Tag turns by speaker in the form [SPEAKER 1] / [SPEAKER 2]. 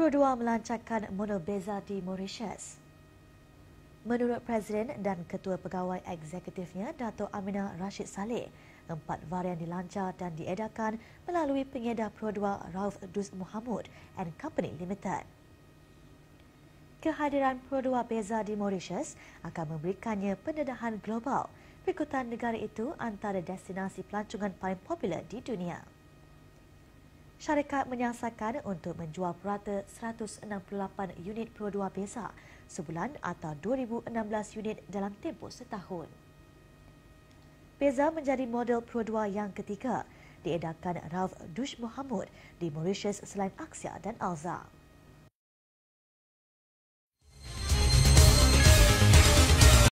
[SPEAKER 1] Perdua melancarkan monobeza di Mauritius. Menurut Presiden dan Ketua Pegawai Eksekutifnya, Dato' Aminah Rashid Saleh, empat varian dilancar dan diedarkan melalui pengedar Perdua Rauf Dus Muhammad and Company Limited. Kehadiran Perdua Beza di Mauritius akan memberikannya pendedahan global. Berikutan negara itu antara destinasi pelancongan paling popular di dunia syarikat menyasarkan untuk menjual perata 168 unit perodua biasa sebulan atau 2016 unit dalam tempoh setahun. Beza menjadi model perodua yang ketiga diedarkan Ralph Dush Mohamud di Mauritius selain Aksia dan Alzheimer.